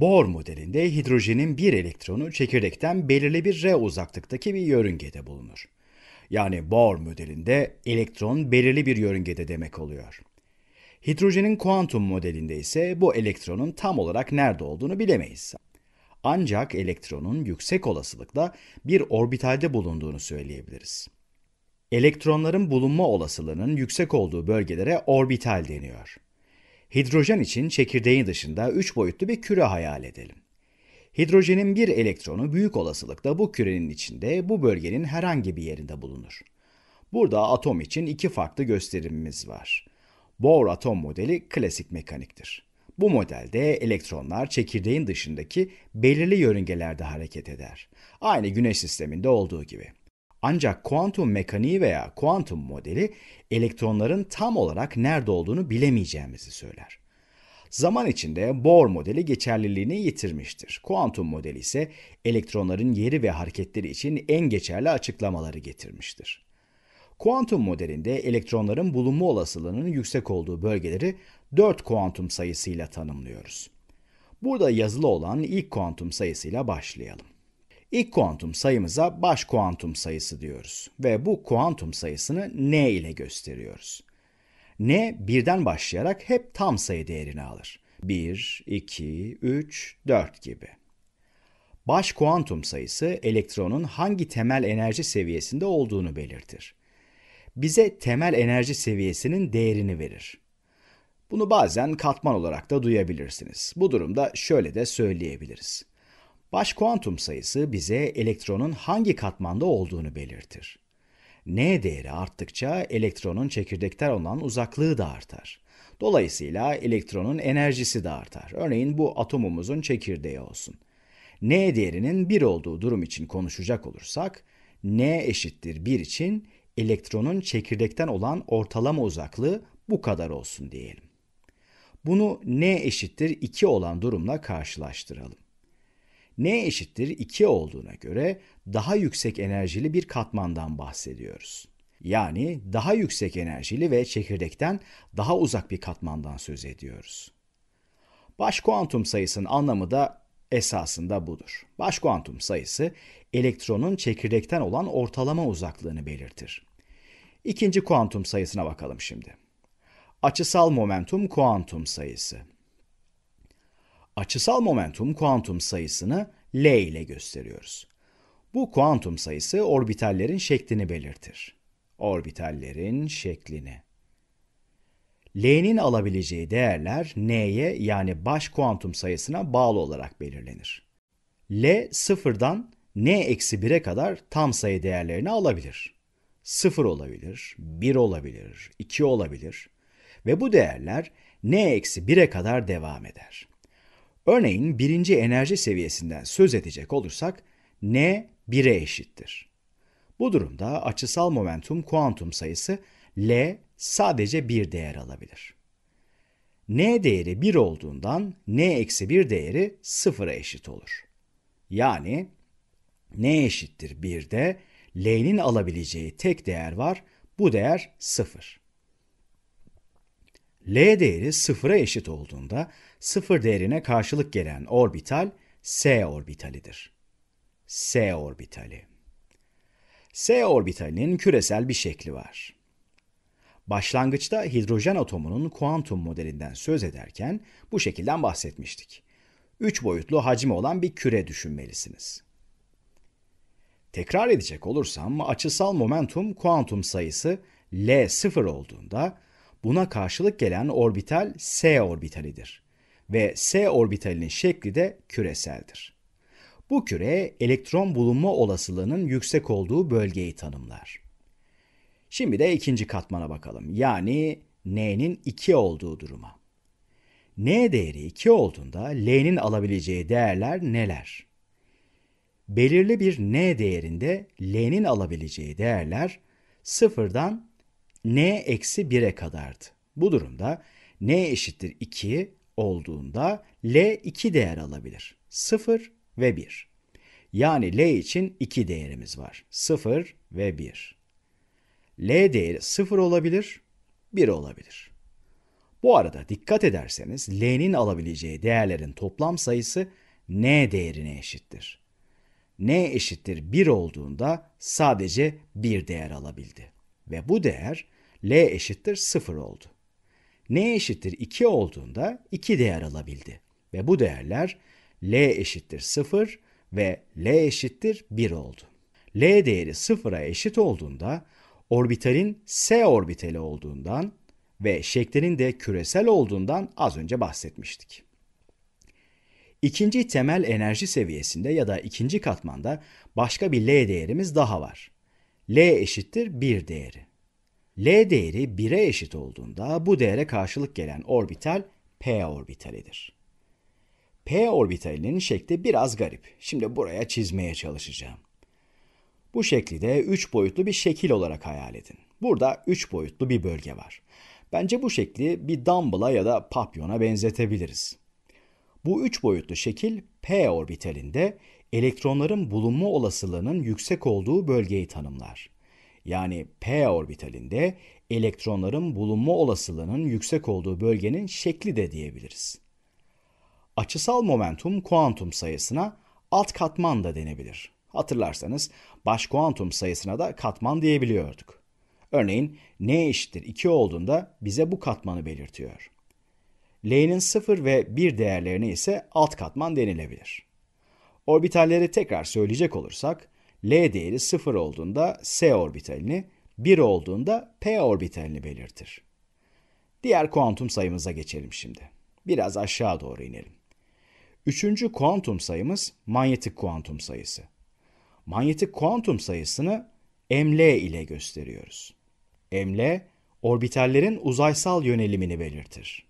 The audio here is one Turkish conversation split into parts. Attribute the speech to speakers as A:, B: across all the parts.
A: Bohr modelinde hidrojenin bir elektronu çekirdekten belirli bir R uzaklıktaki bir yörüngede bulunur. Yani Bohr modelinde elektron belirli bir yörüngede demek oluyor. Hidrojenin kuantum modelinde ise bu elektronun tam olarak nerede olduğunu bilemeyiz. Ancak elektronun yüksek olasılıkla bir orbitalde bulunduğunu söyleyebiliriz. Elektronların bulunma olasılığının yüksek olduğu bölgelere orbital deniyor. Hidrojen için çekirdeğin dışında üç boyutlu bir küre hayal edelim. Hidrojenin bir elektronu büyük olasılıkla bu kürenin içinde bu bölgenin herhangi bir yerinde bulunur. Burada atom için iki farklı gösterimimiz var. Bohr atom modeli klasik mekaniktir. Bu modelde elektronlar çekirdeğin dışındaki belirli yörüngelerde hareket eder. Aynı güneş sisteminde olduğu gibi. Ancak kuantum mekaniği veya kuantum modeli elektronların tam olarak nerede olduğunu bilemeyeceğimizi söyler. Zaman içinde Bohr modeli geçerliliğini yitirmiştir. Kuantum modeli ise elektronların yeri ve hareketleri için en geçerli açıklamaları getirmiştir. Kuantum modelinde elektronların bulunma olasılığının yüksek olduğu bölgeleri 4 kuantum sayısıyla tanımlıyoruz. Burada yazılı olan ilk kuantum sayısıyla başlayalım. İlk kuantum sayımıza baş kuantum sayısı diyoruz ve bu kuantum sayısını n ile gösteriyoruz. n birden başlayarak hep tam sayı değerini alır. 1, 2, 3, 4 gibi. Baş kuantum sayısı elektronun hangi temel enerji seviyesinde olduğunu belirtir. Bize temel enerji seviyesinin değerini verir. Bunu bazen katman olarak da duyabilirsiniz. Bu durumda şöyle de söyleyebiliriz Baş kuantum sayısı bize elektronun hangi katmanda olduğunu belirtir. N değeri arttıkça elektronun çekirdekten olan uzaklığı da artar. Dolayısıyla elektronun enerjisi de artar. Örneğin bu atomumuzun çekirdeği olsun. N değerinin 1 olduğu durum için konuşacak olursak, N eşittir 1 için elektronun çekirdekten olan ortalama uzaklığı bu kadar olsun diyelim. Bunu N eşittir 2 olan durumla karşılaştıralım. N eşittir 2 olduğuna göre daha yüksek enerjili bir katmandan bahsediyoruz. Yani daha yüksek enerjili ve çekirdekten daha uzak bir katmandan söz ediyoruz. Baş kuantum sayısının anlamı da esasında budur. Baş kuantum sayısı elektronun çekirdekten olan ortalama uzaklığını belirtir. İkinci kuantum sayısına bakalım şimdi. Açısal momentum kuantum sayısı. Açısal momentum kuantum sayısını L ile gösteriyoruz. Bu kuantum sayısı orbitallerin şeklini belirtir. Orbitallerin şeklini. L'nin alabileceği değerler N'ye yani baş kuantum sayısına bağlı olarak belirlenir. L sıfırdan N-1'e kadar tam sayı değerlerini alabilir. 0 olabilir, 1 olabilir, 2 olabilir ve bu değerler N-1'e kadar devam eder. Örneğin birinci enerji seviyesinden söz edecek olursak N 1'e eşittir. Bu durumda açısal momentum kuantum sayısı L sadece bir değer alabilir. N değeri 1 olduğundan N-1 değeri 0'a eşit olur. Yani N eşittir 1'de L'nin alabileceği tek değer var, bu değer 0. L değeri sıfıra eşit olduğunda sıfır değerine karşılık gelen orbital S orbitalidir. S orbitali. S orbitalinin küresel bir şekli var. Başlangıçta hidrojen atomunun kuantum modelinden söz ederken bu şekilden bahsetmiştik. Üç boyutlu hacmi olan bir küre düşünmelisiniz. Tekrar edecek olursam açısal momentum kuantum sayısı l sıfır olduğunda Buna karşılık gelen orbital s orbitalidir ve s orbitalinin şekli de küreseldir. Bu küre elektron bulunma olasılığının yüksek olduğu bölgeyi tanımlar. Şimdi de ikinci katmana bakalım. Yani n'nin 2 olduğu duruma. n değeri 2 olduğunda l'nin alabileceği değerler neler? Belirli bir n değerinde l'nin alabileceği değerler sıfırdan n eksi 1'e kadardı. Bu durumda n eşittir 2 olduğunda L 2 değer alabilir. 0 ve 1. Yani L için 2 değerimiz var. 0 ve 1. L değeri 0 olabilir, 1 olabilir. Bu arada dikkat ederseniz L'nin alabileceği değerlerin toplam sayısı N değerine eşittir. N eşittir 1 olduğunda sadece 1 değer alabildi. Ve bu değer L eşittir 0 oldu. N eşittir 2 olduğunda 2 değer alabildi ve bu değerler L eşittir 0 ve L eşittir 1 oldu. L değeri 0'a eşit olduğunda orbitalin S orbitali olduğundan ve şeklinin de küresel olduğundan az önce bahsetmiştik. İkinci temel enerji seviyesinde ya da ikinci katmanda başka bir L değerimiz daha var. L eşittir 1 değeri. L değeri 1'e eşit olduğunda bu değere karşılık gelen orbital P orbitalidir. P orbitalinin şekli biraz garip. Şimdi buraya çizmeye çalışacağım. Bu şekli de 3 boyutlu bir şekil olarak hayal edin. Burada 3 boyutlu bir bölge var. Bence bu şekli bir dumbbell'a ya da papyona benzetebiliriz. Bu 3 boyutlu şekil P orbitalinde elektronların bulunma olasılığının yüksek olduğu bölgeyi tanımlar yani p orbitalinde elektronların bulunma olasılığının yüksek olduğu bölgenin şekli de diyebiliriz. Açısal momentum kuantum sayısına alt katman da denebilir. Hatırlarsanız baş kuantum sayısına da katman diyebiliyorduk. Örneğin n eşittir 2 olduğunda bize bu katmanı belirtiyor. L'nin 0 ve 1 değerlerine ise alt katman denilebilir. Orbitalleri tekrar söyleyecek olursak L değeri 0 olduğunda S orbitalini, 1 olduğunda P orbitalini belirtir. Diğer kuantum sayımıza geçelim şimdi. Biraz aşağı doğru inelim. Üçüncü kuantum sayımız manyetik kuantum sayısı. Manyetik kuantum sayısını ML ile gösteriyoruz. ML, orbitallerin uzaysal yönelimini belirtir.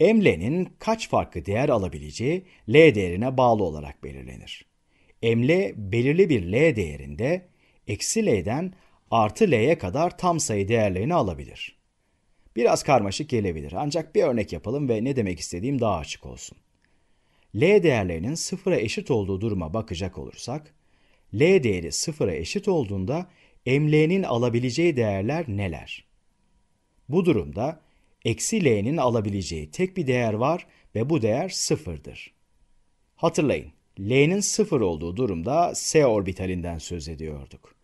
A: ML'nin kaç farklı değer alabileceği L değerine bağlı olarak belirlenir emle belirli bir L değerinde eksi L'den artı L'ye kadar tam sayı değerlerini alabilir. Biraz karmaşık gelebilir ancak bir örnek yapalım ve ne demek istediğim daha açık olsun. L değerlerinin sıfıra eşit olduğu duruma bakacak olursak, L değeri sıfıra eşit olduğunda emleğinin alabileceği değerler neler? Bu durumda eksi L'nin alabileceği tek bir değer var ve bu değer sıfırdır. Hatırlayın, L'nin sıfır olduğu durumda S orbitalinden söz ediyorduk.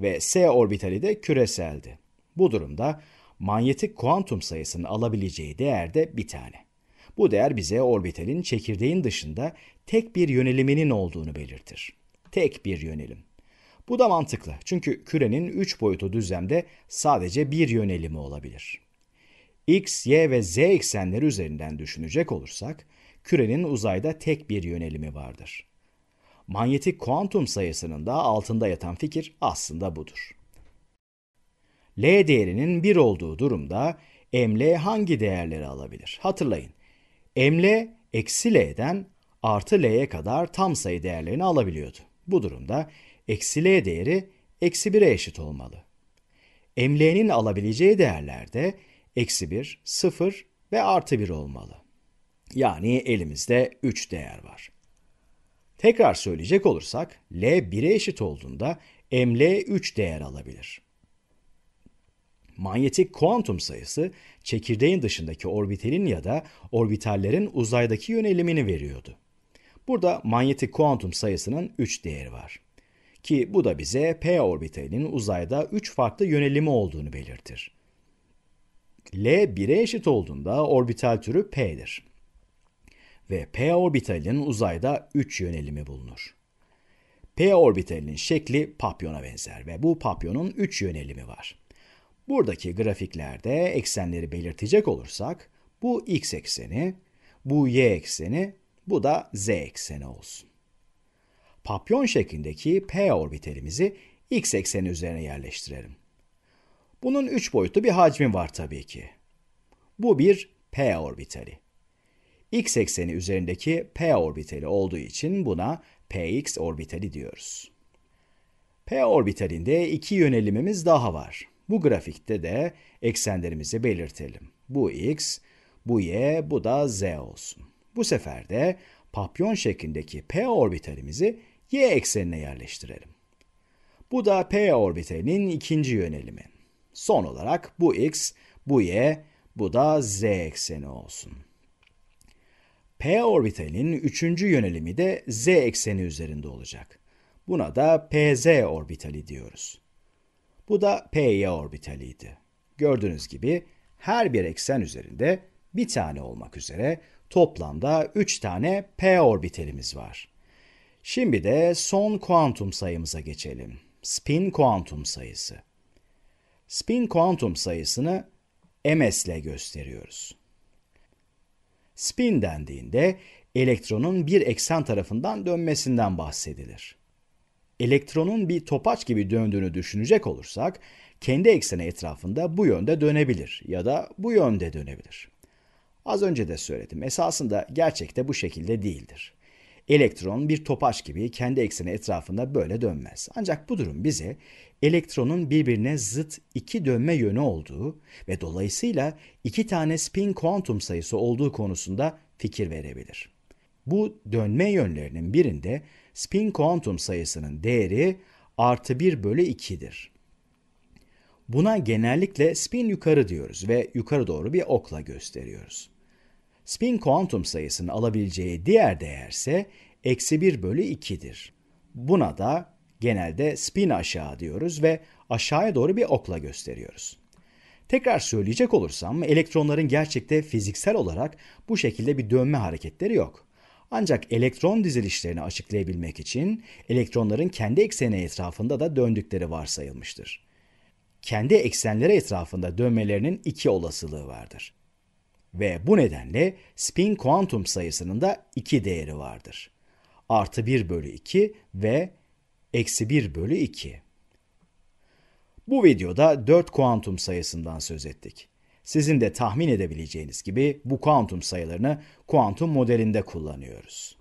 A: Ve S orbitali de küreseldi. Bu durumda manyetik kuantum sayısının alabileceği değer de bir tane. Bu değer bize orbitalin çekirdeğin dışında tek bir yöneliminin olduğunu belirtir. Tek bir yönelim. Bu da mantıklı çünkü kürenin 3 boyutu düzlemde sadece bir yönelimi olabilir. X, Y ve Z eksenleri üzerinden düşünecek olursak kürenin uzayda tek bir yönelimi vardır. Manyetik kuantum sayısının da altında yatan fikir aslında budur. L değerinin 1 olduğu durumda ML hangi değerleri alabilir? Hatırlayın. ML eksi L'den artı L'ye kadar tam sayı değerlerini alabiliyordu. Bu durumda eksi L değeri eksi 1'e eşit olmalı. ML'nin alabileceği değerler de eksi 1, 0 ve artı 1 olmalı. Yani elimizde 3 değer var. Tekrar söyleyecek olursak L 1'e eşit olduğunda ML 3 değer alabilir. Manyetik kuantum sayısı çekirdeğin dışındaki orbitalin ya da orbitallerin uzaydaki yönelimini veriyordu. Burada manyetik kuantum sayısının 3 değeri var. Ki bu da bize P orbitalinin uzayda 3 farklı yönelimi olduğunu belirtir. L 1'e eşit olduğunda orbital türü P'dir ve p orbitalinin uzayda 3 yönelimi bulunur. P orbitalinin şekli papyona benzer ve bu papyonun 3 yönelimi var. Buradaki grafiklerde eksenleri belirtecek olursak bu x ekseni, bu y ekseni, bu da z ekseni olsun. Papyon şeklindeki p orbitalimizi x ekseni üzerine yerleştirelim. Bunun 3 boyutlu bir hacmi var tabii ki. Bu bir p orbitali x ekseni üzerindeki p orbitali olduğu için buna px orbitali diyoruz. P orbitalinde iki yönelimimiz daha var. Bu grafikte de eksenlerimizi belirtelim. Bu x, bu y, bu da z olsun. Bu sefer de papyon şeklindeki p orbitalimizi y eksenine yerleştirelim. Bu da p orbitalinin ikinci yönelimi. Son olarak bu x, bu y, bu da z ekseni olsun. P orbitalinin üçüncü yönelimi de z ekseni üzerinde olacak. Buna da Pz orbitali diyoruz. Bu da Py orbitaliydi. Gördüğünüz gibi her bir eksen üzerinde bir tane olmak üzere toplamda 3 tane p orbitalimiz var. Şimdi de son kuantum sayımıza geçelim. Spin kuantum sayısı. Spin kuantum sayısını ms ile gösteriyoruz. Spin dendiğinde elektronun bir eksen tarafından dönmesinden bahsedilir. Elektronun bir topaç gibi döndüğünü düşünecek olursak kendi ekseni etrafında bu yönde dönebilir ya da bu yönde dönebilir. Az önce de söyledim. Esasında gerçekte bu şekilde değildir. Elektron bir topaç gibi kendi ekseni etrafında böyle dönmez. Ancak bu durum bize elektronun birbirine zıt iki dönme yönü olduğu ve dolayısıyla iki tane spin kuantum sayısı olduğu konusunda fikir verebilir. Bu dönme yönlerinin birinde spin kuantum sayısının değeri artı 1 bölü 2'dir. Buna genellikle spin yukarı diyoruz ve yukarı doğru bir okla gösteriyoruz. Spin kuantum sayısının alabileceği diğer değer ise eksi 1 bölü 2'dir. Buna da genelde spin aşağı diyoruz ve aşağıya doğru bir okla gösteriyoruz. Tekrar söyleyecek olursam elektronların gerçekte fiziksel olarak bu şekilde bir dönme hareketleri yok. Ancak elektron dizilişlerini açıklayabilmek için elektronların kendi ekseni etrafında da döndükleri varsayılmıştır. Kendi eksenleri etrafında dönmelerinin iki olasılığı vardır ve bu nedenle spin kuantum sayısının da iki değeri vardır. Artı 1 bölü 2 ve eksi 1 bölü 2. Bu videoda 4 kuantum sayısından söz ettik. Sizin de tahmin edebileceğiniz gibi bu kuantum sayılarını kuantum modelinde kullanıyoruz.